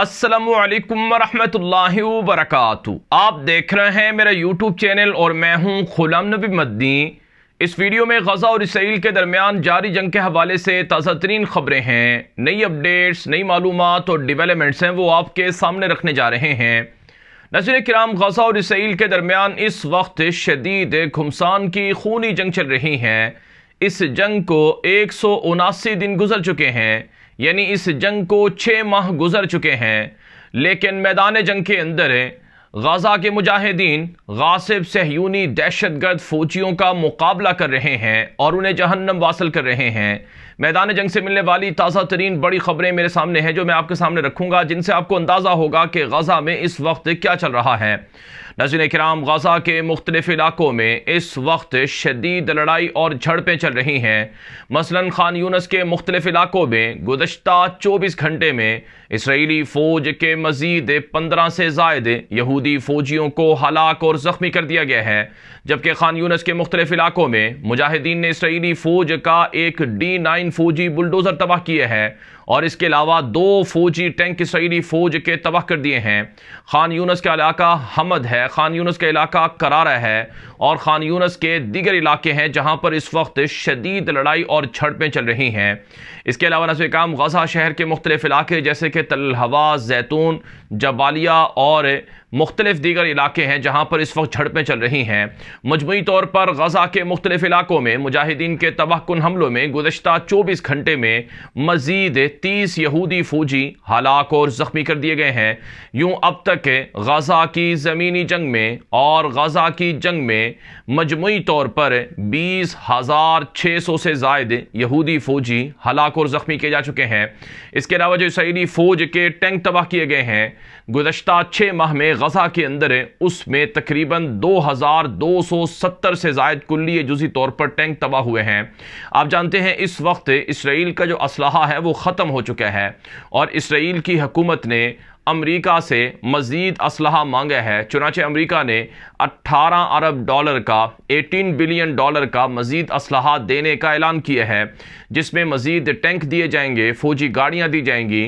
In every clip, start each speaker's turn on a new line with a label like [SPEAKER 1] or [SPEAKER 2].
[SPEAKER 1] असलकम वरहमतुल्लाहि वरक आप देख रहे हैं मेरा यूट्यूब चैनल और मैं हूं खुलम नबी मद्दी इस वीडियो में गजा और इसराइल के दरमियान जारी जंग के हवाले से ताज़ा तरीन खबरें हैं नई अपडेट्स नई मालूम और डिवेलपमेंट्स हैं वो आपके सामने रखने जा रहे हैं नजर कराम गजा और इसराइल के दरमियान इस वक्त शदीद घुमसान की खूनी जंग चल रही है इस जंग को एक सौ उनासी दिन गुजर चुके हैं यानी इस जंग को छः माह गुजर चुके हैं लेकिन मैदान जंग के अंदर गजा के मुजाहिदीन गासिब सहयूनी दहशत गर्द फौजियों का मुकाबला कर रहे हैं और उन्हें जहन्नम वासिल कर रहे हैं मैदान जंग से मिलने वाली ताज़ा तरीन बड़ी खबरें मेरे सामने हैं जो मैं आपके सामने रखूंगा जिनसे आपको अंदाज़ा होगा कि गजा में इस वक्त क्या चल रहा है नजर कराम गजा के मुख्तलिफ इलाकों में इस वक्त शदीद लड़ाई और झड़पें चल रही हैं मसलन खान यूनस के मुख्तलिफ इलाकों में गुजशत चौबीस घंटे में इसराइली फौज के मजीद पंद्रह से जायद यहूदी फौजियों को हलाक और ज़ख्मी कर दिया गया है जबकि खान यूनस के मुख्तलिफ इलाकों में मुजाहिदीन ने इसराइली फौज का एक डी नाइन फौजी बुलडोजर तबाह किए हैं और इसके अलावा दो फौजी टैंक सईरी फौज के तबाह कर दिए हैं खान यूनस का इलाका हमद है खान यूनस का इलाका करारा है और खान यूनस के दीगर इलाके हैं जहां पर इस वक्त शदीद लड़ाई और झड़पें चल रही हैं इसके अलावा नजर काम गजा शहर के मुख्तलिफ इलाके जैसे कि तलहवा जैतून जबालिया और मुख्तलिफ दीगर इलाके हैं जहां पर इस वक्त झड़पें चल रही हैं मजमू तौर पर गजा के मुख्तलिफ इलाकों में मुजाहिदीन के तबाहकुन हमलों में गुजशत चौबीस घंटे में मजीद तीस यहूदी फौजी हलाक और ज़ख्मी कर दिए गए हैं यूं अब तक गजा की ज़मीनी जंग में और गजा की जंग में मजमू तौर पर बीस हज़ार छः सौ से जायद यहूदी फ़ौजी हलाक और ज़ख्मी किए जा चुके हैं इसके अलावा जो इसराइली फ़ौज के टैंक तबाह किए गए हैं गुजशत छः माह में गजा के अंदर उसमें तकरीबन दो हज़ार दो सौ सत्तर से जायद कुल्ली जुजी तौर पर टैंक तबाह हुए हैं आप जानते हैं इस वक्त इसराइल का जो असलह है वो ख़त्म हो चुका है और इसराइल की हकूमत ने अमरीका से मज़ीद असलहा मांगा है चुनाचे अमरीका ने 18 अरब डॉलर का 18 बिलियन डॉलर का मज़ीद असलहा देने का ऐलान किया है जिसमें मज़ीद टैंक दिए जाएंगे फौजी गाड़ियाँ दी जाएंगी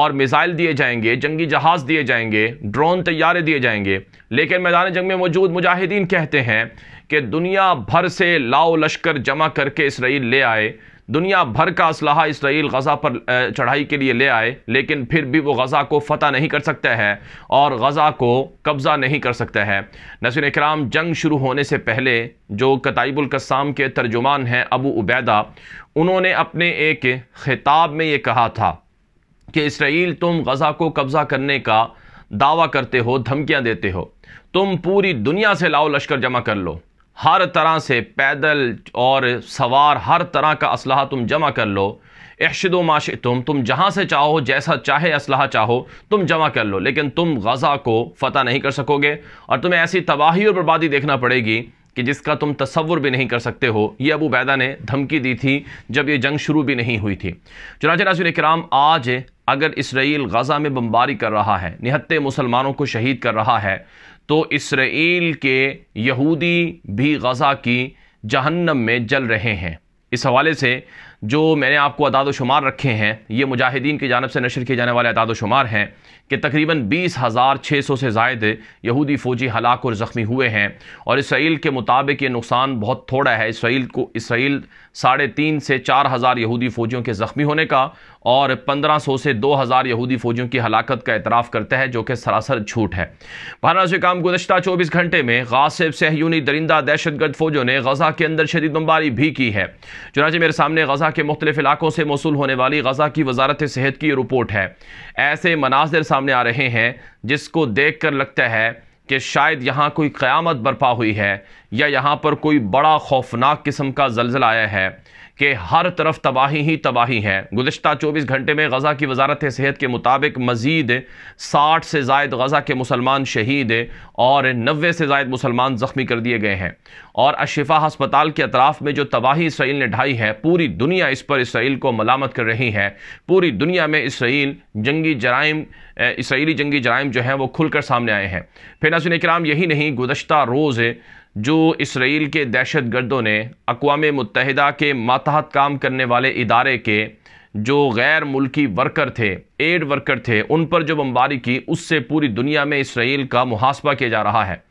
[SPEAKER 1] और मिज़ाइल दिए जाएंगे जंगी जहाज़ दिए जाएंगे ड्रोन तैयारे दिए जाएंगे लेकिन मैदान जंग में मौजूद मुजाहिदीन कहते हैं कि दुनिया भर से लाओ लश्कर जमा करके इसराइल ले आए दुनिया भर का असलाह इसराइल गज़ा पर चढ़ाई के लिए ले आए लेकिन फिर भी वो गज़ा को फ़तह नहीं कर सकता है और गज़ा को कब्ज़ा नहीं कर सकता है नसर कराम जंग शुरू होने से पहले जो कसाम के तर्जुमान हैं अबू उबैदा उन्होंने अपने एक खिताब में ये कहा था कि इसराइल तुम गज़ा को कब्ज़ा करने का दावा करते हो धमकियाँ देते हो तुम पूरी दुनिया से लाओ लश्कर जमा कर लो हर तरह से पैदल और सवार हर तरह का असलाह तुम जमा कर लो अहशद माश तुम तुम जहाँ से चाहो जैसा चाहे असलाह चाहो तुम जमा कर लो लेकिन तुम गज़ा को फ़तह नहीं कर सकोगे और तुम्हें ऐसी तबाही और बर्बादी देखना पड़ेगी कि जिसका तुम तस्वुर भी नहीं कर सकते हो ये अबू बैदा ने धमकी दी थी जब ये जंग शुरू भी नहीं हुई थी चुनाच नाजिन कराम आज अगर इसराइल गज़ा में बम्बारी कर रहा है निहत्ते मुसलमानों को शहीद कर रहा है तो इसराइल के यहूदी भी गज़ा की जहन्नम में जल रहे हैं इस हवाले से जो मैंने आपको अदाद शुमार रखे हैं ये मुजाहिदीन की जानब से नशर किए जाने वाले अदाद शुमार हैं कि तकरीबन बीस हज़ार छः सौ से जायद यहूदी फ़ौजी हलाक और ज़ख्मी हुए हैं और इसराइल के मुताबिक ये नुकसान बहुत थोड़ा है इसराइल को इसराइल साढ़े तीन से चार हज़ार यहूदी फ़ौजियों के ज़ख्मी होने का और 1500 से 2000 यहूदी फौजियों की हलाकत का एतराफ करता है जो कि सरासर झूठ है भारत से काम गुजशत चौबीस घंटे में गासिब सहयूनी दरिंदा दहशत गर्द फौजों ने गजा के अंदर शदीद बमबारी भी की है चुनाचे मेरे सामने गजा के मुख्तलिफ इलाकों से मौसू होने वाली गजा की वजारत सेहत की रिपोर्ट है ऐसे मनाजिर सामने आ रहे हैं जिसको देख कर लगता है कि शायद यहाँ कोई क़्यामत बर्पा हुई है या यहाँ पर कोई बड़ा खौफनाक किस्म का जलजला आया है कि हर तरफ तबाही ही तबाही है गुजशत चौबीस घंटे में गज़ा की वजारत सेहत के मुताबिक मज़ीद साठ से जायद गज़ा के मुसलमान शहीद और नबे से जायद मुसलमान ज़ख्मी कर दिए गए हैं और अशिफा हस्पताल के अतराफ़ में जो तबाही इसराइल ने ढाई है पूरी दुनिया इस पर इसराइल को मलामत कर रही है पूरी दुनिया में इसराइल जंगी जराइम इसराइली जंगी जराइम जो हैं वो खुलकर सामने आए हैं फिर नसिन कराम यही नहीं गुज्त रोज़ जो इसराइल के दहशत गर्दों ने अकवा मुतहदा के मातहत काम करने वाले इदारे के जो गैर मुल्की वर्कर थे एड वर्कर थे उन पर जो बमबारी की उससे पूरी दुनिया में इसराइल का मुहासबा किया जा रहा है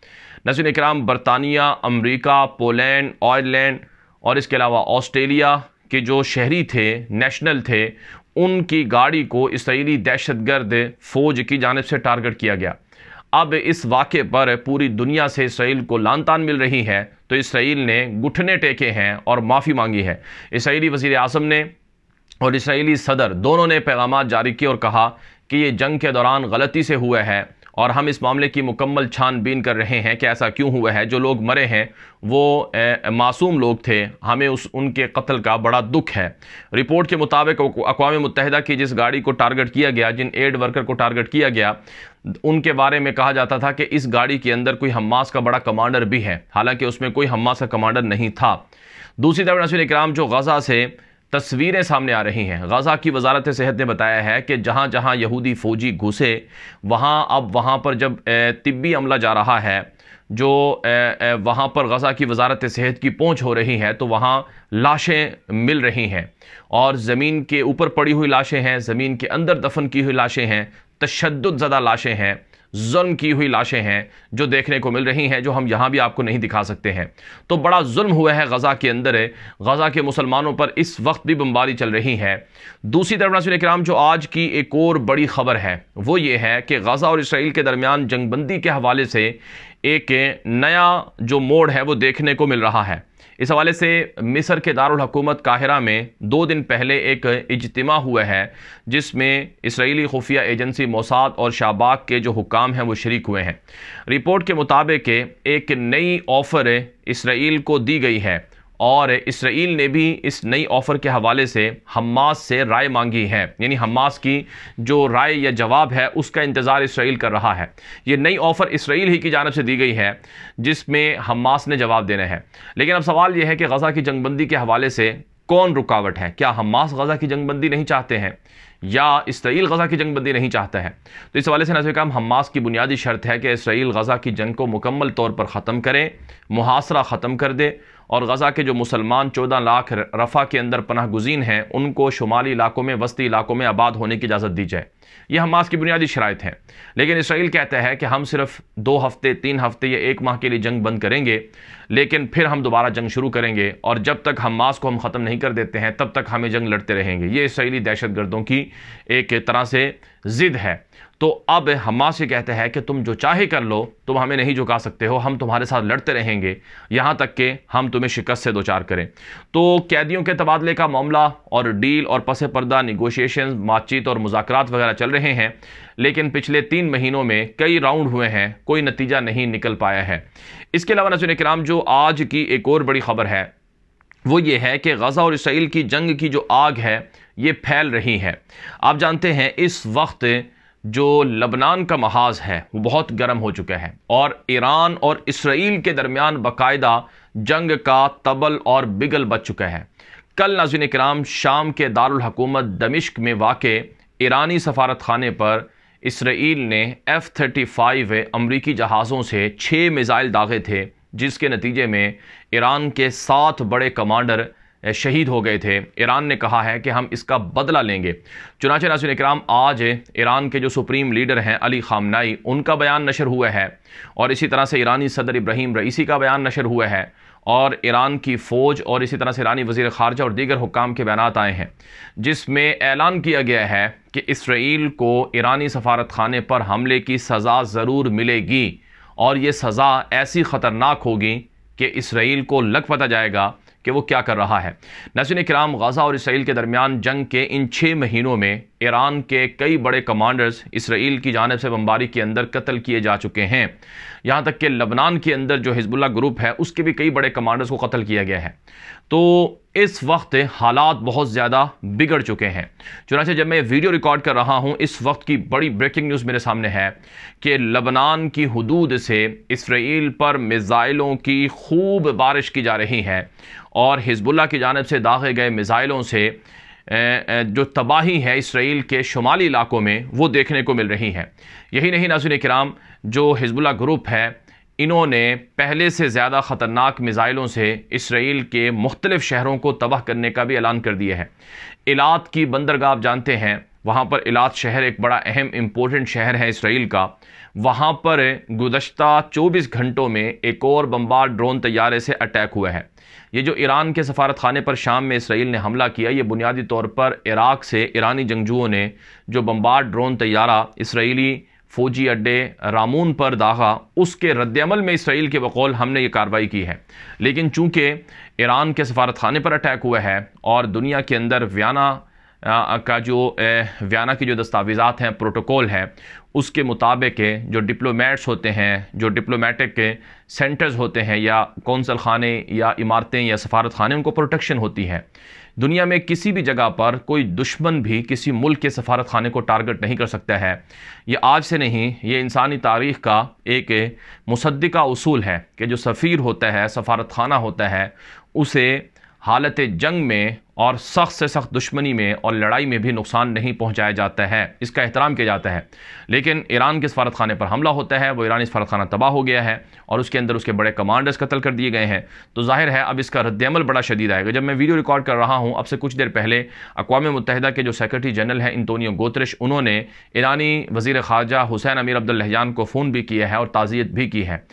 [SPEAKER 1] नसन कराम बरतानिया अमरीका पोलैंड आयरलैंड और इसके अलावा ऑस्ट्रेलिया के जो शहरी थे नेशनल थे उनकी गाड़ी को इसराइली दहशतगर्द फ़ौज की जानब से टारगेट किया गया अब इस वाक़े पर पूरी दुनिया से इसराइल को लानतान मिल रही है तो इसराइल ने घुटने टेके हैं और माफ़ी मांगी है इसराइली वज़ी अजम ने और इसराइली सदर दोनों ने पैगाम जारी किए और कहा कि ये जंग के दौरान गलती से हुआ है और हम इस मामले की मुकम्मल छानबीन कर रहे हैं कि ऐसा क्यों हुआ है जो लोग मरे हैं वो मासूम लोग थे हमें उस उनके कत्ल का बड़ा दुख है रिपोर्ट के मुताबिक अकवा मुतहदा की जिस गाड़ी को टारगेट किया गया जिन एड वर्कर को टारगेट किया गया उनके बारे में कहा जाता था कि इस गाड़ी के अंदर कोई हमास का बड़ा कमांडर भी है हालांकि उसमें कोई हमास का कमांडर नहीं था दूसरी तरफ नसर इक्राम जो गज़ा से तस्वीरें सामने आ रही हैं गज़ा की वजारत सेहत ने बताया है कि जहाँ जहाँ यहूदी फ़ौजी घुसे वहाँ अब वहाँ पर जब तिब्बी अमला जा रहा है जो वहाँ पर गज़ा की वजारत सेहत की पहुँच हो रही है तो वहाँ लाशें मिल रही हैं और ज़मीन के ऊपर पड़ी हुई लाशें हैं ज़मीन के अंदर दफन की हुई लाशें हैं तशद ज़दा लाशें हैं जुल्म की हुई लाशें हैं जो देखने को मिल रही हैं जो हम यहाँ भी आपको नहीं दिखा सकते हैं तो बड़ा जुल्म हुआ है गज़ा के अंदर है गज़ा के मुसलमानों पर इस वक्त भी बमबारी चल रही है दूसरी तरफ नसर कराम जो आज की एक और बड़ी खबर है वो ये है कि गज़ा और इसराइल के दरमियान जंगबंदी के हवाले से एक नया जो मोड़ है वो देखने को मिल रहा है इस हवाले से मिस्र के हकूमत काहिरा में दो दिन पहले एक इजतमा हुआ है जिसमें इसराइली खुफिया एजेंसी मोसाद और शाबाक के जो हुकाम हैं वो शरीक हुए हैं रिपोर्ट के मुताबिक एक नई ऑफ़र इसराइल को दी गई है और इसराइल ने भी इस नई ऑफ़र के हवाले से हमास से राय मांगी है यानी हमास की जो राय या जवाब है उसका इंतज़ार इसराइल कर रहा है ये नई ऑफ़र इसराइल ही की जानब से दी गई है जिसमें हमास ने जवाब देना है लेकिन अब सवाल यह है कि गज़ा की जंगबंदी के हवाले से कौन रुकावट है क्या हमास गजा की जंगबंदी नहीं चाहते हैं या इसराइल गजा की जंगबंदी नहीं चाहता है तो इस हवाले से नजर काम हमास की बुनियादी शर्त है कि इसराइल गजा की जंग को मुकम्मल तौर पर ख़त्म करें मुहासरा ख़त्म कर दे और गज़ा के जो मुसलमान चौदह लाख रफ़ा के अंदर पनाह गुजीन हैं उनको शुमाली इलाकों में वस्ती इलाकों में आबाद होने की इजाज़त दी जाए ये हमास की बुनियादी शरात हैं लेकिन इसराइल कहता है कि हम सिर्फ दो हफ्ते तीन हफ्ते या एक माह के लिए जंग बंद करेंगे लेकिन फिर हम दोबारा जंग शुरू करेंगे और जब तक हमास को हम ख़त्म नहीं कर देते हैं तब तक हमें जंग लड़ते रहेंगे ये इसराइली दहशत गर्दों की एक तरह से ज़िद है तो अब हमास ये कहते हैं कि तुम जो चाहे कर लो तुम हमें नहीं झुका सकते हो हम तुम्हारे साथ लड़ते रहेंगे यहाँ तक कि हम तुम्हें शिकस्त से दो चार करें तो कैदियों के तबादले का मामला और डील और पसे पर्दा निगोशिएशन बातचीत और मुजात वगैरह चल रहे हैं लेकिन पिछले तीन महीनों में कई राउंड हुए हैं कोई नतीजा नहीं निकल पाया है इसके अलावा नजर कराम जो आज की एक और बड़ी खबर है वो ये है कि गज़ा और इसराइल की जंग की जो आग है ये फैल रही है आप जानते हैं इस वक्त जो लबनान का महाज है वो बहुत गर्म हो चुका है और ईरान और इसराइल के दरमियान बाकायदा जंग का तबल और बिगल बच चुका है कल नाजिन कराम शाम के दारकूमत दमिश्क में वाक़ ईरानी सफारत खाने पर इसराइल ने एफ़ थर्टी फाइव अमरीकी जहाज़ों से छः मिज़ाइल दागे थे जिसके नतीजे में ईरान के सात बड़े कमांडर शहीद हो गए थे ईरान ने कहा है कि हम इसका बदला लेंगे चुनाच नासिन इक्राम आज ईरान के जो सुप्रीम लीडर हैं अली खामनाई उनका बयान नशर हुआ है और इसी तरह से ईरानी सदर इब्राहिम रईसी का बयान नशर हुआ है और ईरान की फ़ौज और इसी तरह से ईरानी वजीर खारजा और दीगर हुकाम के बयान आए हैं जिसमें ऐलान किया गया है कि इसराइल को ईरानी सफारत खाने पर हमले की सज़ा ज़रूर मिलेगी और ये सज़ा ऐसी ख़तरनाक होगी कि इसराइल को लग पता जाएगा कि वो क्या कर रहा है नसिन कराम गजा और इसराइल के दरमियान जंग के इन छः महीनों में ईरान के कई बड़े कमांडर्स इसराइल की जानब से बम्बारी के अंदर कत्ल किए जा चुके हैं यहाँ तक कि लबनान के अंदर जो हिजबुल्ला ग्रुप है उसके भी कई बड़े कमांडर्स को कत्ल किया गया है तो इस वक्त हालात बहुत ज़्यादा बिगड़ चुके हैं चुनाचे जब मैं वीडियो रिकॉर्ड कर रहा हूँ इस वक्त की बड़ी ब्रेकिंग न्यूज़ मेरे सामने है कि लबनान की हदूद से इसराइल पर मिज़ाइलों की खूब बारिश की जा रही है और हिजबुल्ला की जानब से दागे गए मिज़ाइलों से जो तबाही है इसराइल के शुमाली इलाकों में वो देखने को मिल रही है यही नहीं नाजुन कराम जो हिजबुल्ला ग्रुप है इन्होंने पहले से ज़्यादा ख़तरनाक मिज़ाइलों से इसराइल के मुख्तलिफ़ शहरों को तबाह करने का भी ऐलान कर दिया है इलात की बंदरगाह आप जानते हैं वहाँ पर इलात शहर एक बड़ा अहम इम्पोर्टेंट शहर है इसराइल का वहाँ पर गुज्त 24 घंटों में एक और बम्बार ड्रोन तैयारे से अटैक हुआ है ये जो ईरान के सफारत खाने पर शाम में इसराइल ने हमला किया ये बुनियादी तौर पर इराक से ईरानी जंगजुओं ने जो बम्बार ड्रोन तैयारा इसराइली फौजी अड्डे रामून पर दागा उसके रद्दमल में इसराइल के बकौल हमने ये कार्रवाई की है लेकिन चूंकि ईरान के सफारत खाने पर अटैक हुआ है और दुनिया के अंदर व्याना का जो वियाना की जो दस्तावेज़ात हैं प्रोटोकॉल है उसके मुताबिक जो डिप्लोमेट्स होते हैं जो डिप्लोमेटिक के सेंटर्स होते हैं या कौंसल खाने या इमारतें या सफारत खाने उनको प्रोटेक्शन होती है दुनिया में किसी भी जगह पर कोई दुश्मन भी किसी मुल्क के सफारत खाने को टारगेट नहीं कर सकता है ये आज से नहीं ये इंसानी तारीख़ का एक मुसदा असूल है कि जो सफ़ीर होता है सफारत खाना होता है उसे हालत जंग में और सख्त से सख्त दुश्मनी में और लड़ाई में भी नुकसान नहीं पहुंचाया जाता है इसका एहतराम किया जाता है लेकिन ईरान के सफारतखाने पर हमला होता है वो ईरानी सफारतखाना तबाह हो गया है और उसके अंदर उसके बड़े कमांडर्स कत्ल कर दिए गए हैं तो जाहिर है अब इसका रद्दमल बड़ा शदीद आएगा जब मैं वीडियो रिकॉर्ड कर रहा हूँ अब से कुछ देर पहले अकवा मुतहद के जो सेक्रेटरी जनरल हैं इंतोनियो गोत्रश उन्होंने ईरानी वजीर खारजा हुसैन अमीर अब्दुल्लहजान को फ़ोन भी किया है और ताज़ियत भी की है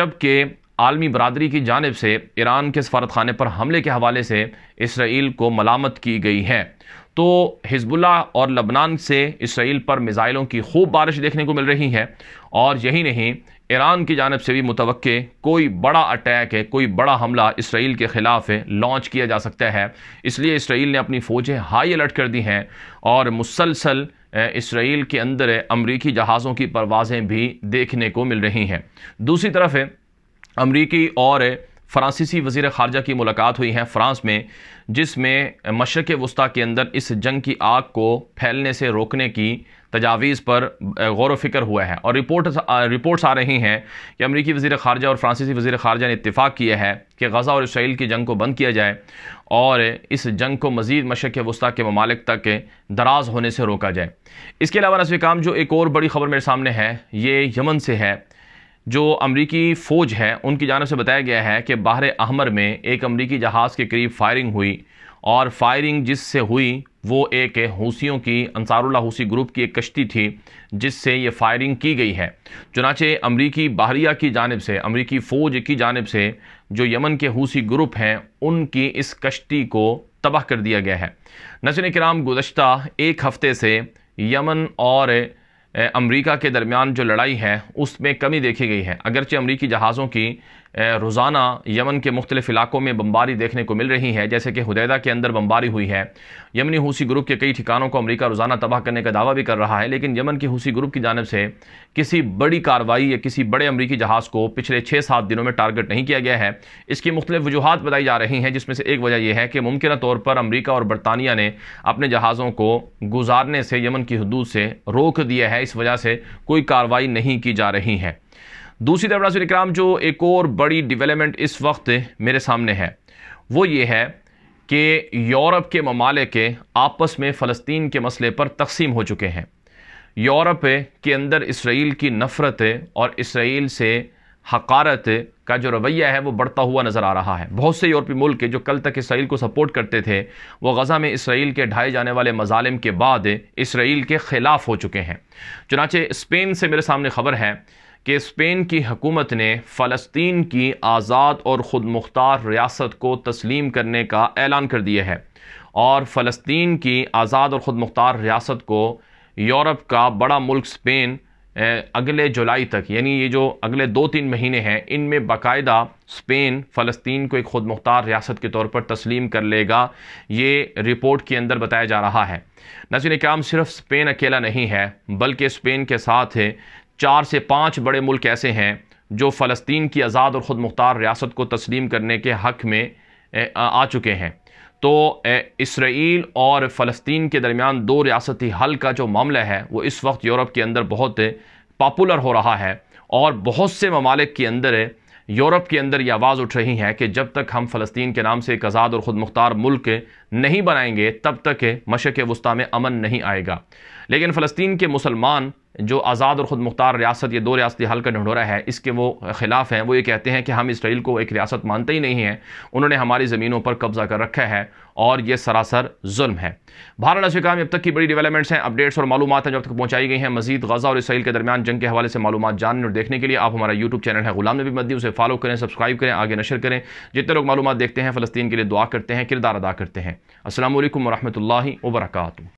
[SPEAKER 1] जबकि आलमी बरदरी की जानब से ईरान के सफारतखाने पर हमले के हवाले से इसराइल को मलामत की गई है तो हिजबुल्ला और लबनान से इसराइल पर मिज़ाइलों की खूब बारिश देखने को मिल रही है और यही नहीं ईरान की जानब से भी मुतव कोई बड़ा अटैक है कोई बड़ा हमला इसराइल के ख़िलाफ़ लॉन्च किया जा सकता है इसलिए इसराइल ने अपनी फ़ौजें हाई अलर्ट कर दी हैं और मुसलसल इसराइल के अंदर अमरीकी जहाज़ों की परवाज़ें भी देखने को मिल रही हैं दूसरी तरफ है अमरीकी और फ्रांसीसी वजीर खारजा की मुलाकात हुई है फ्रांस में जिसमें मशरक़ वस्ती के अंदर इस जंग की आग को फैलने से रोकने की तजावीज़ पर गौर वफ़िक्र हुआ है और रिपोर्ट रिपोर्ट्स आ रही हैं कि अमरीकी वजीर खारजा और फ्रांसीसी वजीर खारजा ने इतफ़ाक़ किया है कि गज़ा और इसराइल की जंग को बंद किया जाए और इस जंग को मज़ीद मशरक़ वस्ती के ममालिक तक दराज होने से रोका जाए इसके अलावा रस्वी काम जो एक और बड़ी ख़बर मेरे सामने है ये यमन से है जो अमरीकी फ़ौज है उनकी जानब से बताया गया है कि बाहर अहमर में एक अमरीकी जहाज़ के करीब फायरिंग हुई और फायरिंग जिससे हुई वो एक हूसीियों की अंसारुल्ला हूसी ग्रुप की एक कश्ती थी जिससे ये फायरिंग की गई है चुनाचे अमरीकी बहरिया की जानब से अमरीकी फ़ौज की जानब से जो यमन के हूसी ग्रुप हैं उनकी इस कश्ती को तबाह कर दिया गया है नजर कराम गुजशत एक हफ़्ते से यमन और अमरीका के दरमियान जो लड़ाई है उसमें कमी देखी गई है अगरचे अमरीकी जहाज़ों की रोज़ाना यमन के मुख्तलिफ़ इलाक़ों में बमबारी देखने को मिल रही है जैसे कि हदैदा के अंदर बम्बारी हुई है यमनी हूसी ग्रुप के कई ठिकानों को अमरीका रोज़ाना तबाह करने का दावा भी कर रहा है लेकिन यमन के हूसी ग्रुप की जानब से किसी बड़ी कार्रवाई या किसी बड़े अमरीकी जहाज़ को पिछले छः सात दिनों में टारगेट नहीं किया गया है इसकी मुख्तलिफ वजूहत बताई जा रही हैं जिसमें से एक वजह यह है कि मुमकिन तौर पर अमरीका और बरतानिया ने अपने जहाज़ों को गुजारने से यमन की हदूद से रोक दिया है इस वजह से कोई कार्रवाई नहीं की जा रही है दूसरी तरफ नाजुल इक्राम जो एक और बड़ी डेवलपमेंट इस वक्त मेरे सामने है वो ये है कि यूरोप के ममालिक आपस में फ़लस्तीन के मसले पर तकसीम हो चुके हैं यूरोप के अंदर इसराइल की नफ़रत और इसराइल से हकारत का जो रवैया है वो बढ़ता हुआ नज़र आ रहा है बहुत से यूरोपी मुल्क जो कल तक इसराइल को सपोर्ट करते थे वो गज़ा में इसराइल के ढाए जाने वाले मजालम के बाद इसराइल के ख़िलाफ़ हो चुके हैं चुनाचे स्पेन से मेरे सामने ख़बर है कि स्पेन की हकूमत ने फ़लस्तीन की आज़ाद और ख़ुद मुख्तार रियासत को तस्लीम करने का ऐलान कर दिया है और फ़लस्तीन की आज़ाद और ख़ुद मुख्तार रियासत को यूरोप का बड़ा मुल्क स्पेन अगले जुलाई तक यानी ये जो अगले दो तीन महीने हैं इनमें बाकायदा स्पेन फ़लस्तीन को एक ख़ुद मुख्तार रियासत के तौर पर तस्लीम कर लेगा ये रिपोर्ट के अंदर बताया जा रहा है नजर काम सिर्फ स्पेन अकेला नहीं है बल्कि स्पेन के साथ है चार से पाँच बड़े मुल्क ऐसे हैं जो फ़लस्तीन की आज़ाद और ख़ुद मुख्तार रियासत को तस्लीम करने के हक़ में आ चुके हैं तो इसराइल और फ़लस्तीन के दरमियान दो रियासती हल का जो मामला है वो इस वक्त यूरोप के अंदर बहुत पॉपुलर हो रहा है और बहुत से ममालिक के अंदर यूरोप के अंदर ये आवाज़ उठ रही है कि जब तक हम फ़लस्तीन के नाम से एक आज़ाद और ख़ुद मुख्तार मुल्क नहीं बनाएंगे तब तक मशक़ वस्ती में अमन नहीं आएगा लेकिन फ़लस्तीन के मुसलमान जो आज़ाद और ख़ुद मुख्तार रियासत ये दो रियासती हल का ढंडोरा है इसके वो ख़िलाफ़ हैं वो ये कहते हैं कि हम इसराइल को एक रियासत मानते ही नहीं हैं उन्होंने हमारी ज़मीनों पर कब्ज़ा कर रखा है और ये सरासर जुल्म है भारत अफ्रीका में अब तक की बड़ी डेवलपमेंट्स हैं अपडेट्स और मालूम हैं जब तक पहुँचाई गई हैं मजीद गजा और इसराइल के दरमियान जंग के हवाले से मालूम जानने और देखने के लिए आप हमारा यूट्यूब चैनल है गुलाम नबी मदी उसे फॉलो करें सब्सक्राइब करें आगे नशर करें जितने लोग मालूम देखते हैं फ़लस्तीन के लिए दुआ करते हैं किरदार अदा करते हैं असल वरहमल वर्का